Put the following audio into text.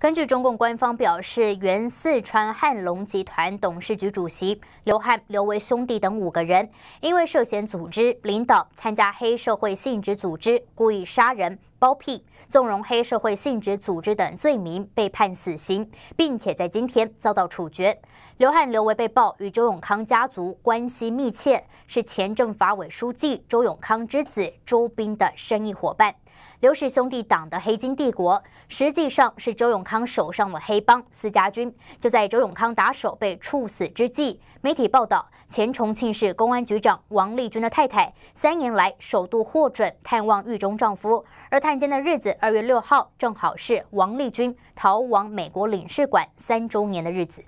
根据中共官方表示，原四川汉龙集团董事局主席刘汉、刘为兄弟等五个人，因为涉嫌组织领导参加黑社会性质组织、故意杀人。包庇、纵容黑社会性质组织等罪名被判死刑，并且在今天遭到处决。刘汉、刘维被曝与周永康家族关系密切，是前政法委书记周永康之子周斌的生意伙伴。刘氏兄弟党的黑金帝国，实际上是周永康手上的黑帮私家军。就在周永康打手被处死之际，媒体报道，前重庆市公安局长王立军的太太，三年来首度获准探望狱中丈夫，而他。案件的日子，二月六号正好是王立军逃亡美国领事馆三周年的日子。